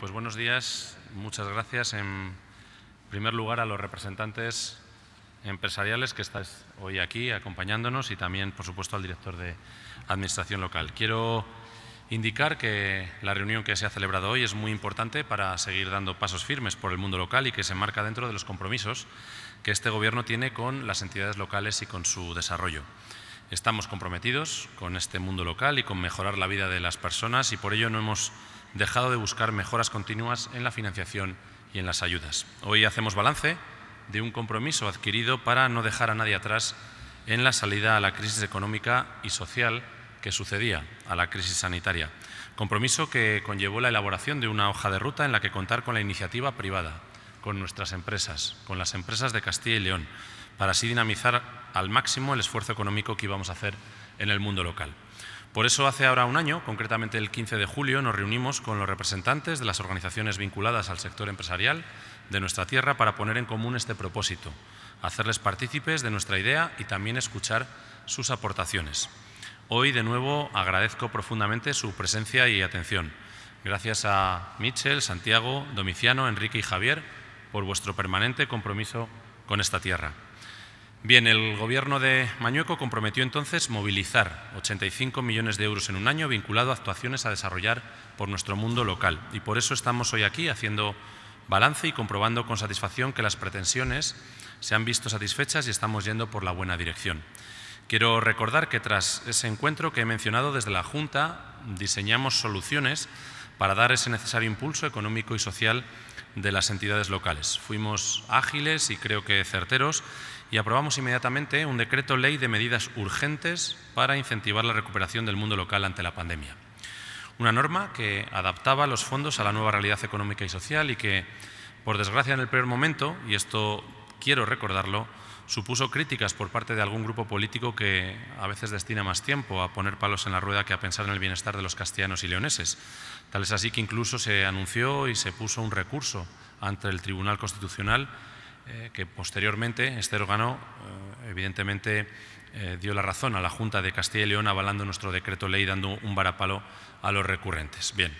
Pues buenos días, muchas gracias en primer lugar a los representantes empresariales que estáis hoy aquí acompañándonos y también, por supuesto, al director de Administración Local. Quiero indicar que la reunión que se ha celebrado hoy es muy importante para seguir dando pasos firmes por el mundo local y que se marca dentro de los compromisos que este Gobierno tiene con las entidades locales y con su desarrollo. Estamos comprometidos con este mundo local y con mejorar la vida de las personas y por ello no hemos dejado de buscar mejoras continuas en la financiación y en las ayudas. Hoy hacemos balance de un compromiso adquirido para no dejar a nadie atrás en la salida a la crisis económica y social que sucedía a la crisis sanitaria. Compromiso que conllevó la elaboración de una hoja de ruta en la que contar con la iniciativa privada, con nuestras empresas, con las empresas de Castilla y León, para así dinamizar al máximo el esfuerzo económico que íbamos a hacer en el mundo local. Por eso hace ahora un año, concretamente el 15 de julio, nos reunimos con los representantes de las organizaciones vinculadas al sector empresarial de nuestra tierra para poner en común este propósito, hacerles partícipes de nuestra idea y también escuchar sus aportaciones. Hoy, de nuevo, agradezco profundamente su presencia y atención. Gracias a Michel, Santiago, Domiciano, Enrique y Javier por vuestro permanente compromiso con esta tierra. Bien, el gobierno de Mañueco comprometió entonces movilizar 85 millones de euros en un año vinculado a actuaciones a desarrollar por nuestro mundo local. Y por eso estamos hoy aquí haciendo balance y comprobando con satisfacción que las pretensiones se han visto satisfechas y estamos yendo por la buena dirección. Quiero recordar que tras ese encuentro que he mencionado desde la Junta diseñamos soluciones para dar ese necesario impulso económico y social de las entidades locales. Fuimos ágiles y creo que certeros y aprobamos inmediatamente un decreto ley de medidas urgentes para incentivar la recuperación del mundo local ante la pandemia. Una norma que adaptaba los fondos a la nueva realidad económica y social y que, por desgracia en el primer momento, y esto quiero recordarlo, supuso críticas por parte de algún grupo político que a veces destina más tiempo a poner palos en la rueda que a pensar en el bienestar de los castellanos y leoneses. Tal es así que incluso se anunció y se puso un recurso ante el Tribunal Constitucional eh, que posteriormente este órgano, eh, evidentemente, eh, dio la razón a la Junta de Castilla y León avalando nuestro decreto ley dando un varapalo a los recurrentes. Bien,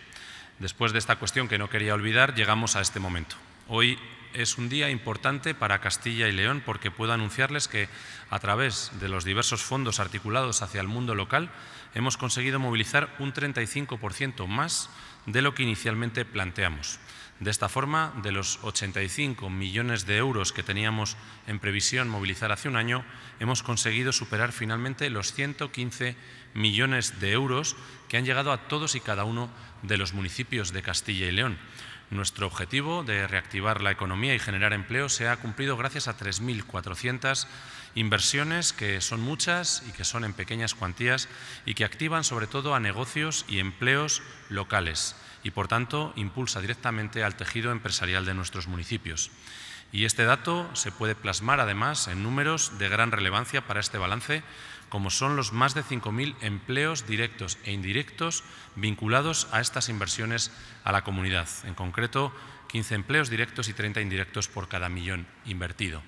después de esta cuestión que no quería olvidar, llegamos a este momento. Hoy es un día importante para Castilla y León porque puedo anunciarles que a través de los diversos fondos articulados hacia el mundo local hemos conseguido movilizar un 35% más de lo que inicialmente planteamos. De esta forma, de los 85 millones de euros que teníamos en previsión movilizar hace un año, hemos conseguido superar finalmente los 115 millones de euros que han llegado a todos y cada uno de los municipios de Castilla y León. Nuestro objetivo de reactivar la economía y generar empleo se ha cumplido gracias a 3.400 inversiones, que son muchas y que son en pequeñas cuantías, y que activan sobre todo a negocios y empleos locales y, por tanto, impulsa directamente al tejido empresarial de nuestros municipios. Y este dato se puede plasmar, además, en números de gran relevancia para este balance, como son los más de 5.000 empleos directos e indirectos vinculados a estas inversiones a la comunidad. En concreto, 15 empleos directos y 30 indirectos por cada millón invertido.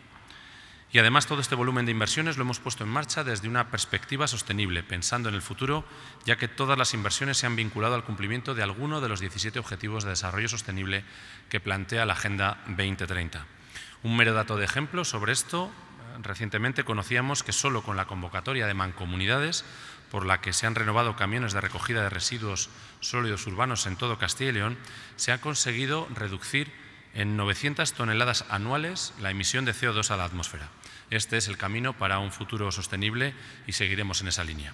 Y además todo este volumen de inversiones lo hemos puesto en marcha desde una perspectiva sostenible, pensando en el futuro, ya que todas las inversiones se han vinculado al cumplimiento de alguno de los 17 Objetivos de Desarrollo Sostenible que plantea la Agenda 2030. Un mero dato de ejemplo sobre esto, eh, recientemente conocíamos que solo con la convocatoria de mancomunidades, por la que se han renovado camiones de recogida de residuos sólidos urbanos en todo Castilla y León, se ha conseguido reducir en 900 toneladas anuales la emisión de CO2 a la atmósfera. Este es el camino para un futuro sostenible y seguiremos en esa línea.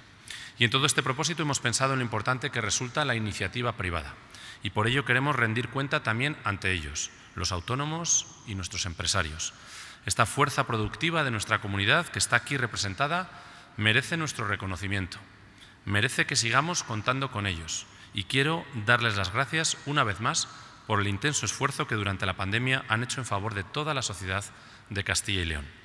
Y en todo este propósito hemos pensado en lo importante que resulta la iniciativa privada y por ello queremos rendir cuenta también ante ellos, los autónomos y nuestros empresarios. Esta fuerza productiva de nuestra comunidad que está aquí representada merece nuestro reconocimiento, merece que sigamos contando con ellos y quiero darles las gracias una vez más por el intenso esfuerzo que durante la pandemia han hecho en favor de toda la sociedad de Castilla y León.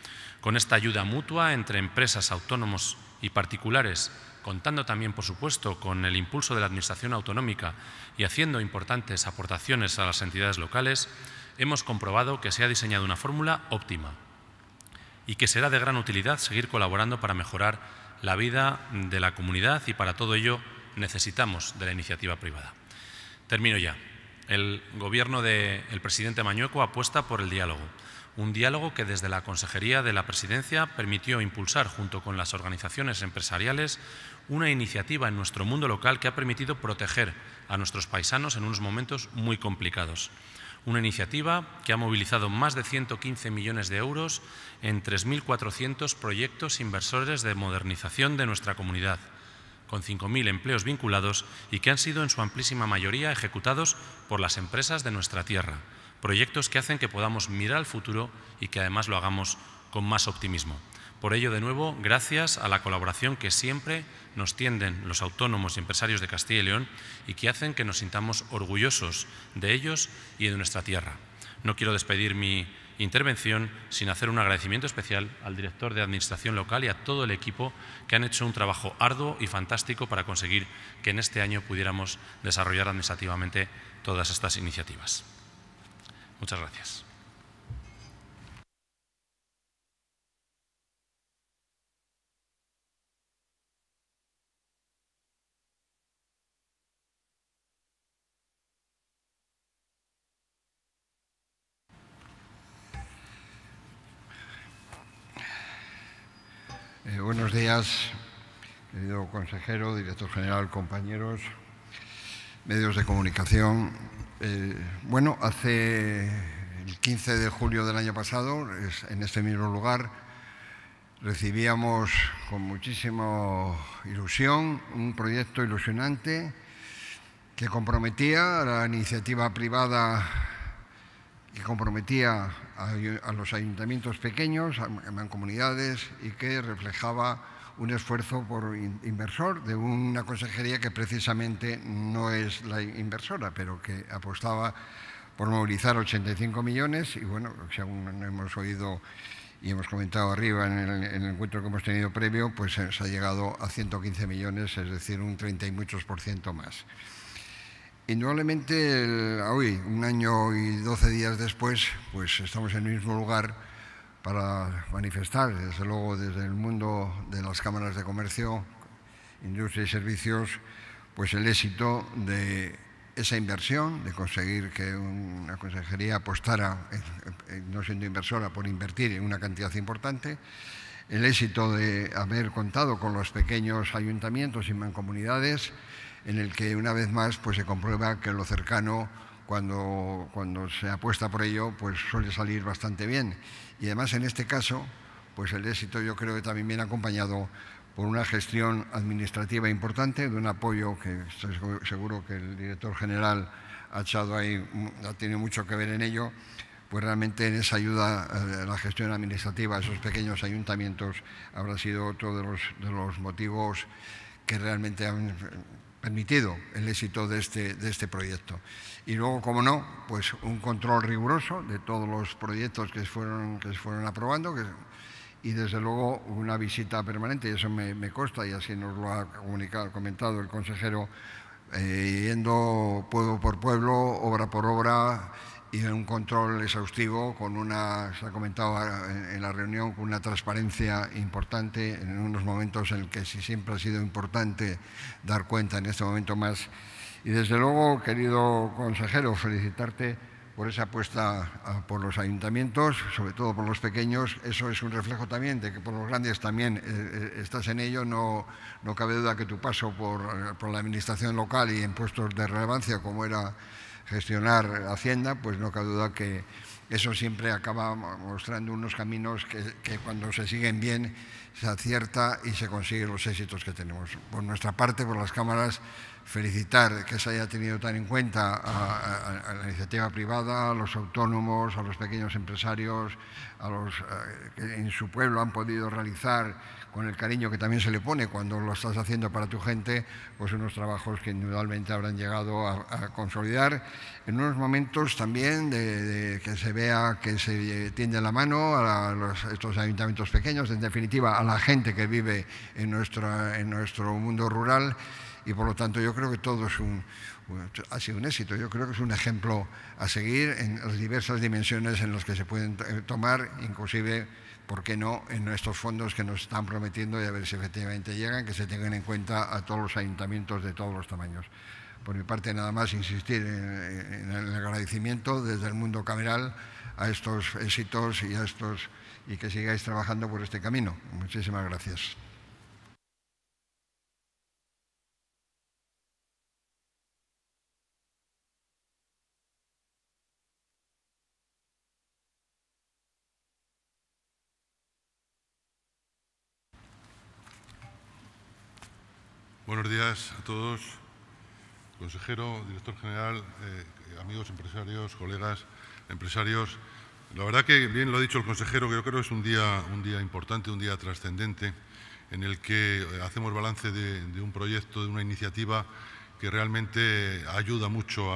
Con esta ayuda mutua entre empresas, autónomos y particulares, contando también, por supuesto, con el impulso de la Administración autonómica y haciendo importantes aportaciones a las entidades locales, hemos comprobado que se ha diseñado una fórmula óptima y que será de gran utilidad seguir colaborando para mejorar la vida de la comunidad y para todo ello necesitamos de la iniciativa privada. Termino ya. El gobierno del presidente Mañueco apuesta por el diálogo, un diálogo que desde la Consejería de la Presidencia permitió impulsar, junto con las organizaciones empresariales, una iniciativa en nuestro mundo local que ha permitido proteger a nuestros paisanos en unos momentos muy complicados. Una iniciativa que ha movilizado más de 115 millones de euros en 3.400 proyectos inversores de modernización de nuestra comunidad con 5.000 empleos vinculados y que han sido en su amplísima mayoría ejecutados por las empresas de nuestra tierra. Proyectos que hacen que podamos mirar al futuro y que además lo hagamos con más optimismo. Por ello, de nuevo, gracias a la colaboración que siempre nos tienden los autónomos y empresarios de Castilla y León y que hacen que nos sintamos orgullosos de ellos y de nuestra tierra. No quiero despedir mi intervención sin hacer un agradecimiento especial al director de Administración Local y a todo el equipo que han hecho un trabajo arduo y fantástico para conseguir que en este año pudiéramos desarrollar administrativamente todas estas iniciativas. Muchas gracias. Eh, buenos días, querido consejero, director general, compañeros, medios de comunicación. Eh, bueno, hace el 15 de julio del año pasado, en este mismo lugar, recibíamos con muchísima ilusión un proyecto ilusionante que comprometía a la iniciativa privada que comprometía a, los ayuntamientos pequeños, a, a comunidades y que reflejaba un esfuerzo por inversor de una consejería que precisamente no es la inversora, pero que apostaba por movilizar 85 millones y bueno, si aún no hemos oído y hemos comentado arriba en el, en el, encuentro que hemos tenido previo, pues se ha llegado a 115 millones, es decir, un 30 y muchos por ciento más. Indudablemente, hoy, ah, un año y doce días después, pues estamos en el mismo lugar para manifestar, desde luego, desde el mundo de las cámaras de comercio, industria y servicios, pues el éxito de esa inversión, de conseguir que una consejería apostara, eh, eh, no siendo inversora, por invertir en una cantidad importante, el éxito de haber contado con los pequeños ayuntamientos y mancomunidades, en el que una vez más pues, se comprueba que lo cercano, cuando, cuando se apuesta por ello, pues suele salir bastante bien. Y además en este caso, pues el éxito yo creo que también viene acompañado por una gestión administrativa importante, de un apoyo que estoy seguro que el director general ha echado ahí, ha tenido mucho que ver en ello, pues realmente en esa ayuda eh, a la gestión administrativa a esos pequeños ayuntamientos habrá sido otro los, de los motivos que realmente han permitido el éxito de este, de este proyecto. Y luego, como no, pues un control riguroso de todos los proyectos que se fueron, que se fueron aprobando y desde luego una visita permanente, y eso me, consta y así nos lo ha comunicado, comentado el consejero, eh, yendo pueblo por pueblo, obra por obra, y un control exhaustivo con una, se ha comentado en la reunión, con una transparencia importante en unos momentos en que sí siempre ha sido importante dar cuenta, en este momento más. Y desde luego, querido consejero, felicitarte por esa apuesta ah, por los ayuntamientos, sobre todo por los pequeños. Eso es un reflejo también de que por los grandes también eh, eh, estás en ello. No, no cabe duda que tu paso por, eh, por la administración local y en puestos de relevancia, como era gestionar Hacienda, pues no cabe duda que eso siempre acaba mostrando unos caminos que, cuando se siguen bien se acierta y se consiguen los éxitos que tenemos. Por nuestra parte, por las cámaras, felicitar que se haya tenido tan en cuenta a, la iniciativa privada, a los autónomos, a los pequeños empresarios, a los eh, que en su pueblo han podido realizar con el cariño que también se le pone cuando lo estás haciendo para tu gente, pues unos trabajos que indudablemente habrán llegado a, consolidar en unos momentos también de, que se vea que se tiende la mano a estos ayuntamientos pequeños, en definitiva a la gente que vive en, nuestra, en nuestro mundo rural y por lo tanto yo creo que todo es un, ha sido un éxito. Yo creo que es un ejemplo a seguir en las diversas dimensiones en las que se pueden eh, tomar, inclusive ¿por qué no en estos fondos que nos están prometiendo y a ver si efectivamente llegan, que se tengan en cuenta a todos los ayuntamientos de todos los tamaños? Por mi parte, nada más insistir en, en el agradecimiento desde el mundo cameral a estos éxitos y a estos y que sigáis trabajando por este camino. Muchísimas gracias. Buenos días a todos, consejero, director general, eh, amigos empresarios, colegas empresarios. La verdad que, bien lo ha dicho el consejero, que yo creo que es un día, un día importante, un día trascendente, en el que hacemos balance de un proyecto, de una iniciativa que realmente ayuda mucho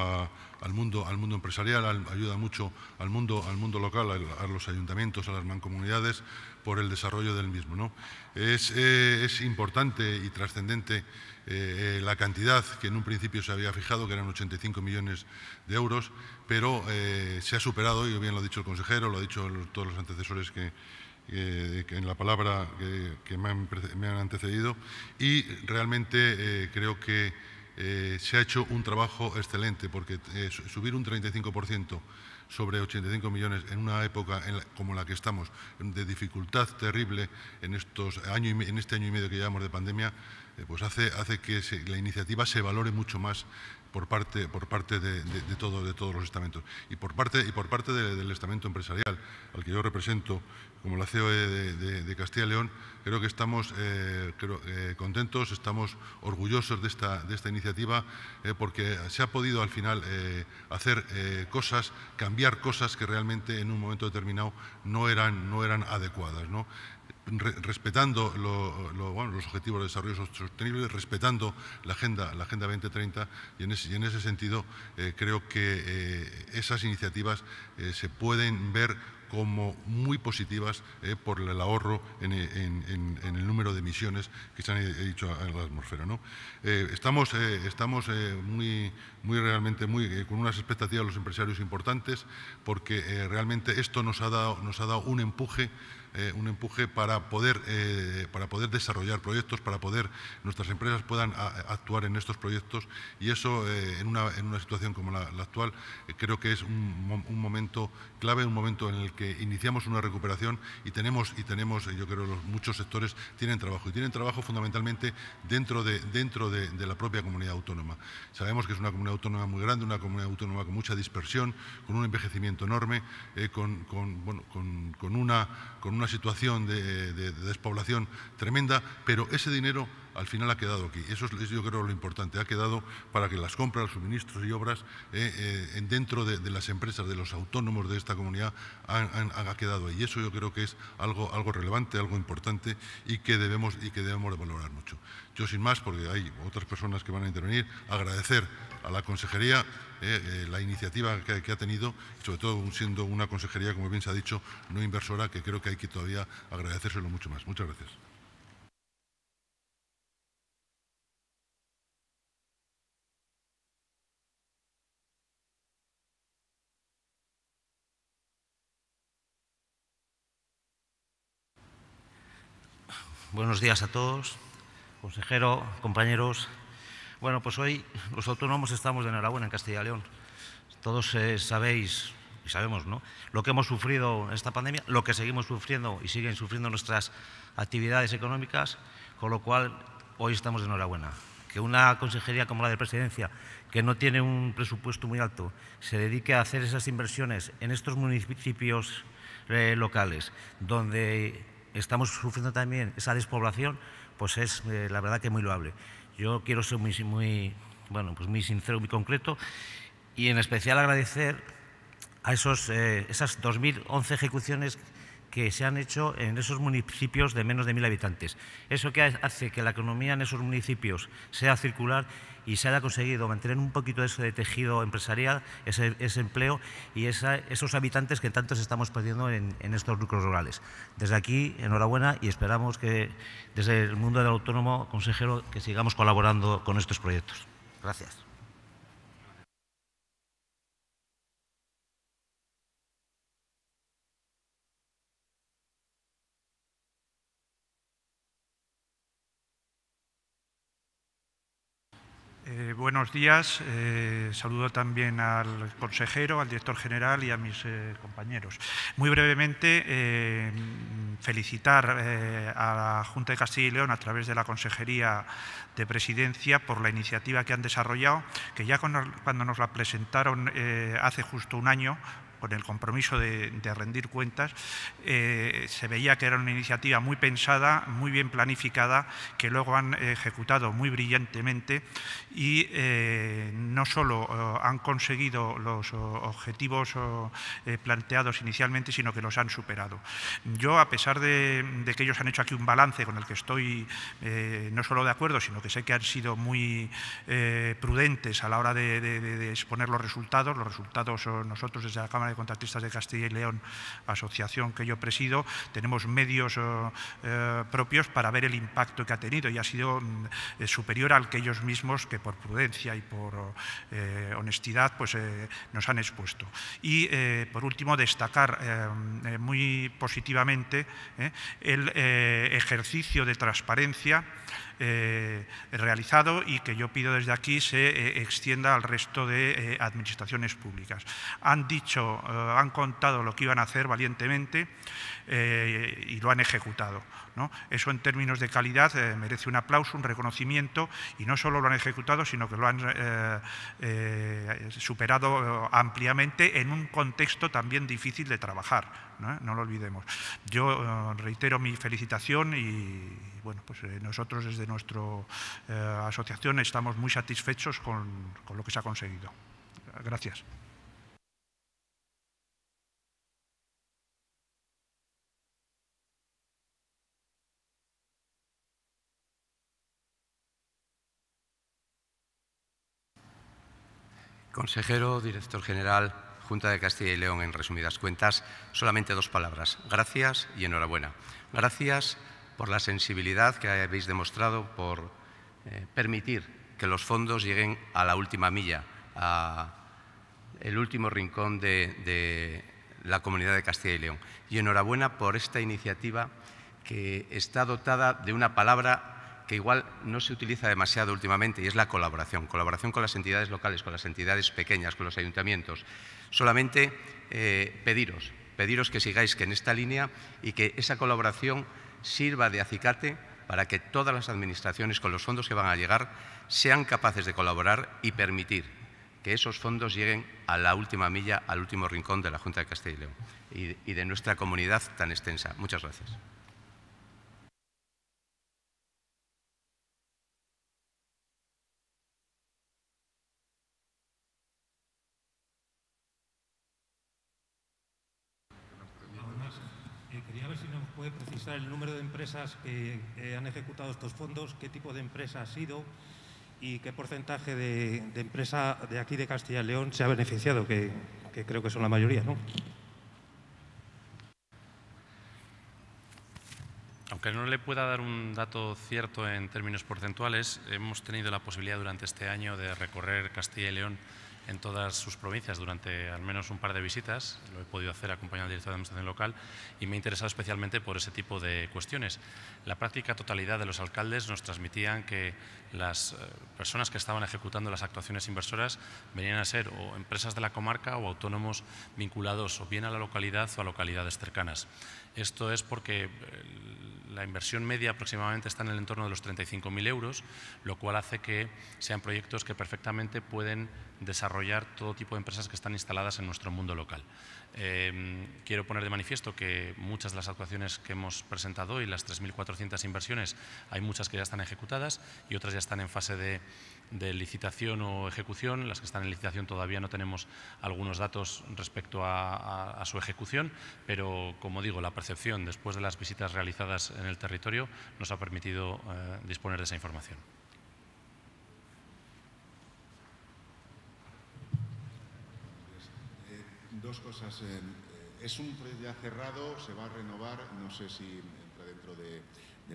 al, mundo, al mundo empresarial, ayuda mucho al mundo, al mundo local, a, los ayuntamientos, a las mancomunidades, por el desarrollo del mismo. ¿no? Es, eh, importante y trascendente eh, eh, la cantidad que en un principio se había fijado, que eran 85 millones de euros, pero se ha superado, y bien lo ha dicho el consejero, lo ha dicho todos los antecesores que, en la palabra que, me, han, antecedido y realmente creo que eh, se ha hecho un trabajo excelente, porque eh, subir un 35% sobre 85 millones en una época como la que estamos, de dificultad terrible en, estos año en este año y medio que llevamos de pandemia, eh, pues hace, hace que la iniciativa se valore mucho más por parte, por parte de, de todos los estamentos. Y por parte, y por parte del estamento empresarial, al que yo represento como la CEO e de, Castilla y León, creo que estamos eh, eh, contentos, estamos orgullosos de esta, de esta iniciativa, porque se ha podido al final hacer cosas, cambiar cosas que realmente en un momento determinado no eran, no eran adecuadas. ¿no? respetando los objetivos de desarrollo sostenible, respetando la Agenda, la agenda 2030 y en ese, sentido eh, creo que eh, esas iniciativas eh, se pueden ver como muy positivas eh, por el ahorro en, el número de emisiones que se han hecho en la atmósfera. ¿no? Eh, estamos eh, estamos muy, muy realmente muy, con unas expectativas de los empresarios importantes porque realmente esto nos ha dado, nos ha dado un empuje un empuje para poder, para poder desarrollar proyectos, para poder nuestras empresas puedan actuar en estos proyectos y eso en, una, situación como la, actual creo que es un, momento clave, un momento en el que iniciamos una recuperación y tenemos, y tenemos eh, yo creo, los, muchos sectores tienen trabajo y tienen trabajo fundamentalmente dentro, de, dentro de, la propia comunidad autónoma. Sabemos que es una comunidad autónoma muy grande, una comunidad autónoma con mucha dispersión, con un envejecimiento enorme, eh, con, una, con una situación de despoblación tremenda, pero ese dinero al final ha quedado aquí. Eso es, yo creo, lo importante. Ha quedado para que las compras, los suministros y obras eh, eh, dentro de, las empresas, de los autónomos de esta comunidad, han, ha quedado ahí. Y eso yo creo que es algo, algo relevante, algo importante y que, debemos, y que debemos valorar mucho. Yo, sin más, porque hay otras personas que van a intervenir, agradecer a la consejería eh, la iniciativa que, ha tenido, sobre todo siendo una consejería, como bien se ha dicho, no inversora, que creo que hay que todavía agradecérselo mucho más. Muchas gracias. Buenos días a todos, consejero, compañeros. Bueno, pues hoy los autónomos estamos de enhorabuena en Castilla y León. Todos eh, sabéis, y sabemos, ¿no? Lo que hemos sufrido en esta pandemia, lo que seguimos sufriendo y siguen sufriendo nuestras actividades económicas, con lo cual hoy estamos de enhorabuena. Que una consejería como la de presidencia, que no tiene un presupuesto muy alto, se dedique a hacer esas inversiones en estos municipios eh, locales, donde estamos sufriendo también esa despoblación, pues es eh, la verdad que muy loable. Yo quiero ser muy, bueno, pues muy sincero, muy concreto y en especial agradecer a esos, eh, esas 2.011 ejecuciones que se han hecho en esos municipios de menos de mil habitantes. Eso que hace que la economía en esos municipios sea circular y se haya conseguido mantener un poquito ese de tejido empresarial, ese, empleo y esos habitantes que tantos estamos perdiendo en, en, estos núcleos rurales. Desde aquí, enhorabuena y esperamos que desde el mundo del autónomo, consejero, que sigamos colaborando con estos proyectos. Gracias. Eh, buenos días. Eh, saludo también al consejero, al director general y a mis eh, compañeros. Muy brevemente, felicitar a la Junta de Castilla y León a través de la Consejería de Presidencia por la iniciativa que han desarrollado, que ya cuando nos la presentaron hace justo un año con el compromiso de, rendir cuentas, eh, se veía que era una iniciativa muy pensada, muy bien planificada, que luego han ejecutado muy brillantemente y eh, no solo eh, han conseguido los objetivos planteados inicialmente, sino que los han superado. Yo, a pesar de, que ellos han hecho aquí un balance con el que estoy no solo de acuerdo, sino que sé que han sido muy prudentes a la hora de exponer los resultados, los resultados nosotros desde la Cámara de Contratistas de Castilla y León, asociación que yo presido, tenemos medios eh, eh, propios para ver el impacto que ha tenido y ha sido mm, eh, superior al que ellos mismos, que por prudencia y por honestidad, pues nos han expuesto. Y por último, destacar mm, muy positivamente el ejercicio de transparencia eh, realizado y que yo pido desde aquí se eh, extienda al resto de eh, administraciones públicas. Han dicho, han contado lo que iban a hacer valientemente y lo han ejecutado. ¿no? Eso en términos de calidad merece un aplauso, un reconocimiento y no solo lo han ejecutado, sino que lo han superado ampliamente en un contexto también difícil de trabajar. no lo olvidemos. Yo reitero mi felicitación y, bueno, pues eh, nosotros desde nuestra eh, asociación estamos muy satisfechos con, lo que se ha conseguido. Gracias. Consejero, director general, Junta de Castilla y León, en resumidas cuentas, solamente dos palabras. Gracias y enhorabuena. Gracias por la sensibilidad que habéis demostrado por eh, permitir que los fondos lleguen a la última milla, el último rincón de, la comunidad de Castilla y León. Y enhorabuena por esta iniciativa que está dotada de una palabra que igual no se utiliza demasiado últimamente y es la colaboración. Colaboración con las entidades locales, con las entidades pequeñas, con los ayuntamientos. Solamente eh, pediros, pediros que sigáis que en esta línea y que esa colaboración sirva de acicate para que todas las administraciones con los fondos que van a llegar sean capaces de colaborar y permitir que esos fondos lleguen a la última milla, al último rincón de la Junta de Castilla y León y de nuestra comunidad tan extensa. Muchas gracias. el número de empresas que han ejecutado estos fondos, qué tipo de empresa ha sido y qué porcentaje de, empresa de aquí de Castilla y León se ha beneficiado, que, que creo que son la mayoría, ¿no? aunque no le pueda dar un dato cierto en términos porcentuales, hemos tenido la posibilidad durante este año de recorrer Castilla y León en todas sus provincias durante al menos un par de visitas, lo he podido hacer acompañando al director de Administración Local y me he interesado especialmente por ese tipo de cuestiones. La práctica totalidad de los alcaldes nos transmitían que las eh, personas que estaban ejecutando las actuaciones inversoras venían a ser o empresas de la comarca o autónomos vinculados o bien a la localidad o a localidades cercanas. Esto es porque eh, la inversión media aproximadamente está en el entorno de los 35.000 euros, lo cual hace que sean proyectos que perfectamente pueden desarrollar todo tipo de empresas que están instaladas en nuestro mundo local. Em, quiero poner de manifiesto que muchas de las actuaciones que hemos presentado hoy, las 3.400 inversiones, hay muchas que ya están ejecutadas y otras ya están en fase de, licitación o ejecución. Las que están en licitación todavía no tenemos algunos datos respecto a, su ejecución, pero como digo, la percepción después de las visitas realizadas en el territorio nos ha permitido eh, disponer de esa información. dos cosas. Eh, es un proyecto ya cerrado, se va a renovar, no sé si entra dentro de,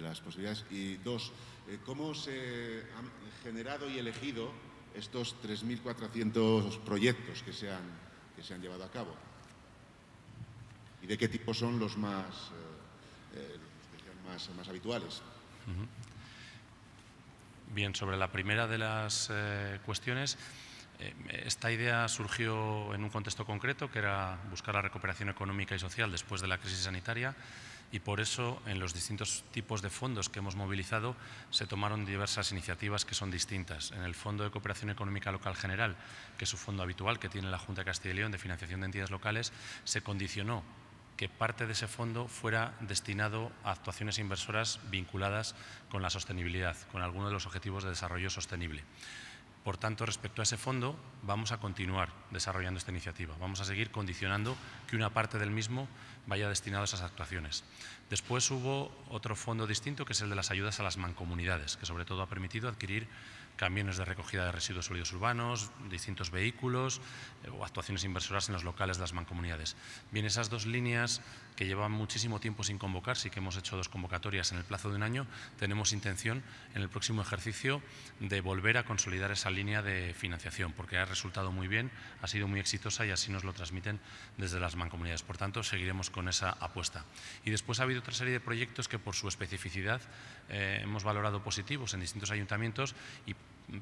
las posibilidades. Y dos, eh, ¿cómo se han generado y elegido estos 3.400 proyectos que se, han, que se han llevado a cabo? ¿Y de qué tipo son los más, eh, más, habituales? Bien, sobre la primera de las cuestiones, eh, esta idea surgió en un contexto concreto, que era buscar la recuperación económica y social después de la crisis sanitaria, y por eso en los distintos tipos de fondos que hemos movilizado se tomaron diversas iniciativas que son distintas. En el Fondo de Cooperación Económica Local General, que es su fondo habitual que tiene la Junta de Castilla y León de financiación de entidades locales, se condicionó que parte de ese fondo fuera destinado a actuaciones inversoras vinculadas con la sostenibilidad, con alguno de los objetivos de desarrollo sostenible. Por tanto, respecto a ese fondo, vamos a continuar desarrollando esta iniciativa. Vamos a seguir condicionando que una parte del mismo vaya destinada a esas actuaciones. Después hubo otro fondo distinto, que es el de las ayudas a las mancomunidades, que sobre todo ha permitido adquirir camiones de recogida de residuos sólidos urbanos, distintos vehículos eh, o actuaciones inversoras en los locales de las mancomunidades. Bien, esas dos líneas que llevan muchísimo tiempo sin convocar, sí que hemos hecho dos convocatorias en el plazo de un año, tenemos intención en el próximo ejercicio de volver a consolidar esa línea de financiación, porque ha resultado muy bien, ha sido muy exitosa y así nos lo transmiten desde las mancomunidades. Por tanto, seguiremos con esa apuesta. Y después ha habido otra serie de proyectos que por su especificidad eh, hemos valorado positivos en distintos ayuntamientos y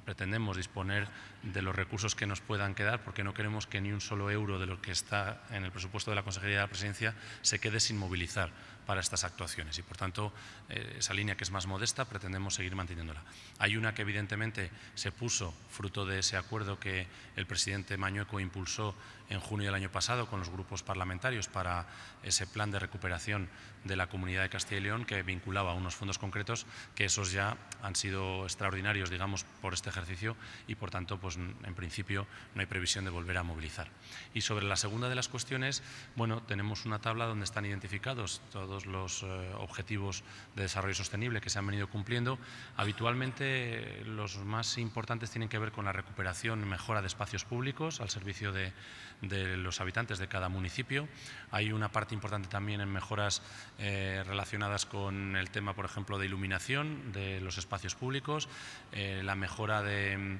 pretendemos disponer de los recursos que nos puedan quedar, porque no queremos que ni un solo euro de lo que está en el presupuesto de la Consejería de la Presidencia se quede sin movilizar para estas actuaciones. Y, por tanto, eh, esa línea que es más modesta pretendemos seguir manteniéndola. Hay una que, evidentemente, se puso fruto de ese acuerdo que el presidente Mañueco impulsó en junio del año pasado con los grupos parlamentarios para ese plan de recuperación de la comunidad de Castilla y León que vinculaba unos fondos concretos que esos ya han sido extraordinarios, digamos, por este ejercicio y por tanto, pues en principio no hay previsión de volver a movilizar. Y sobre la segunda de las cuestiones, bueno, tenemos una tabla donde están identificados todos los eh, objetivos de desarrollo sostenible que se han venido cumpliendo. Habitualmente los más importantes tienen que ver con la recuperación y mejora de espacios públicos al servicio de, de los habitantes de cada municipio. Hay una parte importante también en mejoras eh, relacionadas con el tema, por ejemplo, de iluminación de los espacios públicos, eh, la mejora de mm,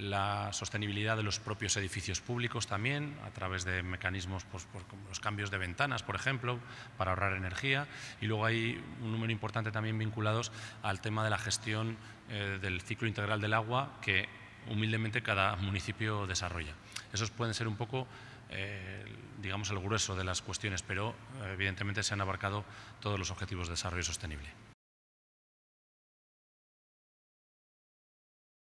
la sostenibilidad de los propios edificios públicos también, a través de mecanismos pues, por, los cambios de ventanas, por ejemplo, para ahorrar energía. Y luego hay un número importante también vinculados al tema de la gestión eh, del ciclo integral del agua, que humildemente cada municipio desarrolla. Esos pueden ser un poco, eh, digamos, el grueso de las cuestiones, pero eh, evidentemente se han abarcado todos los objetivos de desarrollo sostenible.